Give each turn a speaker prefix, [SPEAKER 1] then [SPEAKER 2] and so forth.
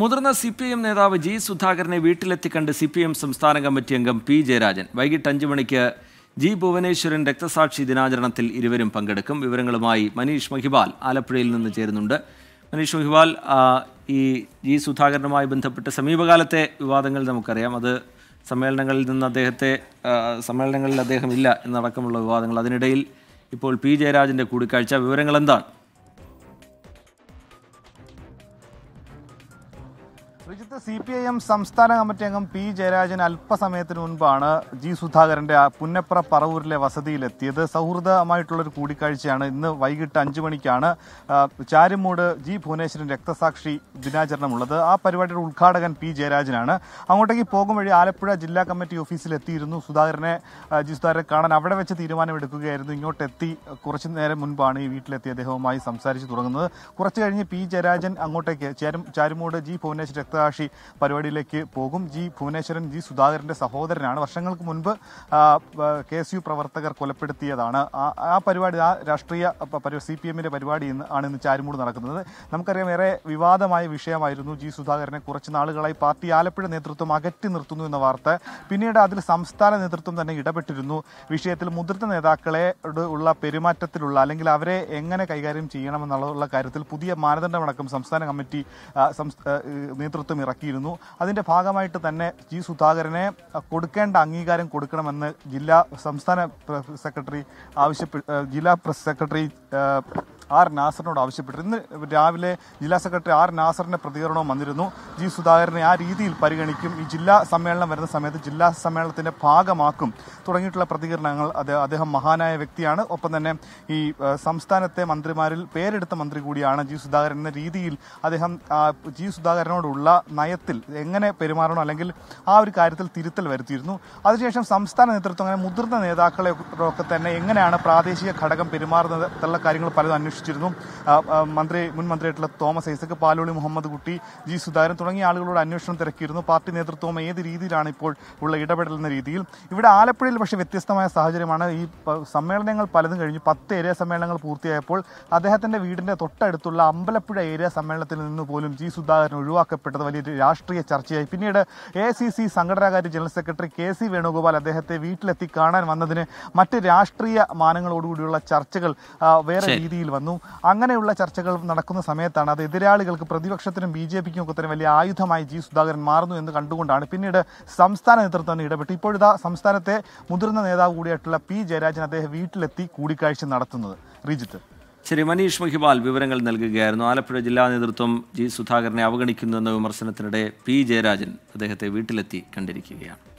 [SPEAKER 1] മുതിർന്ന C P M നേതാവ് G സുധാകരനെ വീട്ടിലെത്തി കണ്ട് സി പി എം സംസ്ഥാന കമ്മിറ്റി അംഗം പി ജയരാജൻ വൈകിട്ട് അഞ്ച് മണിക്ക് ജി ഭുവനേശ്വരൻ രക്തസാക്ഷി ദിനാചരണത്തിൽ ഇരുവരും പങ്കെടുക്കും വിവരങ്ങളുമായി മനീഷ് മഹിബാൽ ആലപ്പുഴയിൽ നിന്ന് ചേരുന്നുണ്ട് മനീഷ് മഹിബാൽ ഈ ജി സുധാകരനുമായി ബന്ധപ്പെട്ട് സമീപകാലത്തെ വിവാദങ്ങൾ നമുക്കറിയാം അത് സമ്മേളനങ്ങളിൽ നിന്ന് അദ്ദേഹത്തെ സമ്മേളനങ്ങളിൽ അദ്ദേഹം ഇല്ല എന്നടക്കമുള്ള വിവാദങ്ങൾ അതിനിടയിൽ ഇപ്പോൾ പി ജയരാജൻ്റെ കൂടിക്കാഴ്ച വിവരങ്ങൾ എന്താണ്
[SPEAKER 2] സംസ്ഥാനത്ത് സി പി ഐ എം സംസ്ഥാന കമ്മിറ്റി അംഗം പി ജയരാജൻ അല്പസമയത്തിന് മുൻപാണ് ജി സുധാകരന്റെ പുന്നപ്ര പറവൂരിലെ വസതിയിലെത്തിയത് സൗഹൃദമായിട്ടുള്ളൊരു കൂടിക്കാഴ്ചയാണ് ഇന്ന് വൈകിട്ട് അഞ്ചു മണിക്കാണ് ചാരുമൂട് ജി ഭുവനേശ്വരൻ രക്തസാക്ഷി ദിനാചരണമുള്ളത് ആ പരിപാടിയുടെ ഉദ്ഘാടകൻ പി ജയരാജനാണ് അങ്ങോട്ടേക്ക് പോകും വഴി ആലപ്പുഴ ജില്ലാ കമ്മിറ്റി ഓഫീസിലെത്തിയിരുന്നു സുധാകരനെ ജി സുധാകരനെ കാണാൻ അവിടെ വെച്ച് തീരുമാനമെടുക്കുകയായിരുന്നു ഇങ്ങോട്ടെത്തി കുറച്ചു നേരം മുൻപാണ് ഈ വീട്ടിലെത്തി അദ്ദേഹവുമായി സംസാരിച്ചു തുടങ്ങുന്നത് കുറച്ചു കഴിഞ്ഞ് പി ജയരാജൻ അങ്ങോട്ടേക്ക് ചാരുമൂട് ജി ഭുവനേശ്വരൻ രക്തസാക്ഷി ദ്വൈവാർഷികകക്ഷി പരിപാടിയിലേക്ക് പോകും ജി ഭുവനേശ്വരൻ ജി സുധാകരന്റെ സഹോദരനാണ് വർഷങ്ങൾക്ക് മുൻപ് കെ എസ് യു പ്രവർത്തകർ കൊലപ്പെടുത്തിയതാണ് ആ പരിപാടി ആ രാഷ്ട്രീയ സി പി എമ്മിന്റെ പരിപാടി ആണ് ഇന്ന് ചാരുമൂട് നടക്കുന്നത് നമുക്കറിയാം ഏറെ വിവാദമായ വിഷയമായിരുന്നു ജി സുധാകരനെ കുറച്ച് നാളുകളായി പാർട്ടി ആലപ്പുഴ നേതൃത്വം അകറ്റി നിർത്തുന്നു എന്ന വാർത്ത പിന്നീട് അതിൽ സംസ്ഥാന നേതൃത്വം തന്നെ ഇടപെട്ടിരുന്നു വിഷയത്തിൽ മുതിർന്ന നേതാക്കളെ ഉള്ള പെരുമാറ്റത്തിലുള്ള അല്ലെങ്കിൽ അവരെ എങ്ങനെ കൈകാര്യം ചെയ്യണമെന്നുള്ള കാര്യത്തിൽ പുതിയ മാനദണ്ഡമടക്കം സംസ്ഥാന കമ്മിറ്റി നേതൃത്വം ഇറക്കിയിരുന്നു അതിൻ്റെ ഭാഗമായിട്ട് തന്നെ ജി സുധാകരനെ കൊടുക്കേണ്ട അംഗീകാരം കൊടുക്കണമെന്ന് ജില്ലാ സംസ്ഥാന സെക്രട്ടറി ആവശ്യപ്പെട്ട് ജില്ലാ പ്രസ് സെക്രട്ടറി ആർ നാസറിനോട് ആവശ്യപ്പെട്ടു ഇന്ന് രാവിലെ ജില്ലാ സെക്രട്ടറി ആർ നാസറിന്റെ പ്രതികരണവും വന്നിരുന്നു ജി സുധാകരനെ ആ രീതിയിൽ പരിഗണിക്കും ഈ ജില്ലാ സമ്മേളനം വരുന്ന സമയത്ത് ജില്ലാ സമ്മേളനത്തിന്റെ ഭാഗമാക്കും തുടങ്ങിയിട്ടുള്ള പ്രതികരണങ്ങൾ അദ്ദേഹം മഹാനായ വ്യക്തിയാണ് ഒപ്പം തന്നെ ഈ സംസ്ഥാനത്തെ മന്ത്രിമാരിൽ പേരെടുത്ത മന്ത്രി കൂടിയാണ് ജി സുധാകരൻ എന്ന രീതിയിൽ അദ്ദേഹം ജി സുധാകരനോടുള്ള നയത്തിൽ എങ്ങനെ പെരുമാറണോ അല്ലെങ്കിൽ ആ ഒരു കാര്യത്തിൽ തിരുത്തൽ വരുത്തിയിരുന്നു അതിനുശേഷം സംസ്ഥാന നേതൃത്വം അങ്ങനെ മുതിർന്ന നേതാക്കളെ ഒക്കെ തന്നെ എങ്ങനെയാണ് പ്രാദേശിക ഘടകം പെരുമാറുന്നത് എന്നുള്ള കാര്യങ്ങൾ പലതും അന്വേഷിച്ചു സന്ദർശിച്ചിരുന്നു മന്ത്രി മുൻ മന്ത്രിയായിട്ടുള്ള തോമസ് ഐസക് പാലോളി മുഹമ്മദ് കുട്ടി ജി സുധാകരൻ തുടങ്ങിയ ആളുകളോട് അന്വേഷണം തിരക്കിയിരുന്നു പാർട്ടി നേതൃത്വം ഏത് രീതിയിലാണ് ഇപ്പോൾ ഉള്ള ഇടപെടൽ എന്ന രീതിയിൽ ഇവിടെ ആലപ്പുഴയിൽ പക്ഷെ വ്യത്യസ്തമായ സാഹചര്യമാണ് ഈ സമ്മേളനങ്ങൾ പലതും കഴിഞ്ഞ് പത്ത് ഏരിയ സമ്മേളനങ്ങൾ പൂർത്തിയായപ്പോൾ അദ്ദേഹത്തിന്റെ വീടിന്റെ തൊട്ടടുത്തുള്ള അമ്പലപ്പുഴ ഏരിയ സമ്മേളനത്തിൽ നിന്ന് പോലും ജി സുധാകരൻ ഒഴിവാക്കപ്പെട്ടത് വലിയ രാഷ്ട്രീയ ചർച്ചയായി പിന്നീട് എ സി സി സംഘടനാകാര്യ general secretary K C Venugopal അദ്ദേഹത്തെ വീട്ടിലെത്തി കാണാൻ വന്നതിന് മറ്റ് രാഷ്ട്രീയ മാനങ്ങളോടുകൂടിയുള്ള ചർച്ചകൾ വേറെ രീതിയിൽ വന്നു നടക്കുന്നു അങ്ങനെയുള്ള ചർച്ചകൾ നടക്കുന്ന സമയത്താണ് അത് എതിരാളികൾക്ക് പ്രതിപക്ഷത്തിനും ബി ജെ പിക്കും ഒക്കെ തന്നെ വലിയ ആയുധമായി ജി സുധാകരൻ മാറുന്നു എന്ന് കണ്ടുകൊണ്ടാണ് പിന്നീട് സംസ്ഥാന നേതൃത്വം ഇടപെട്ടു ഇപ്പോഴത്തെ സംസ്ഥാനത്തെ മുതിർന്ന നേതാവ് കൂടിയായിട്ടുള്ള പി ജയരാജൻ അദ്ദേഹം വീട്ടിലെത്തി കൂടിക്കാഴ്ച നടത്തുന്നത് റിജിത്ത്
[SPEAKER 1] ശരി മനീഷ് മഹിബാൽ വിവരങ്ങൾ നൽകുകയായിരുന്നു ആലപ്പുഴ ജില്ലാ നേതൃത്വം ജി സുധാകരനെ അവഗണിക്കുന്നു എന്ന വിമർശനത്തിനിടെ പി ജയരാജൻ അദ്ദേഹത്തെ വീട്ടിലെത്തി കണ്ടിരിക്കുകയാണ്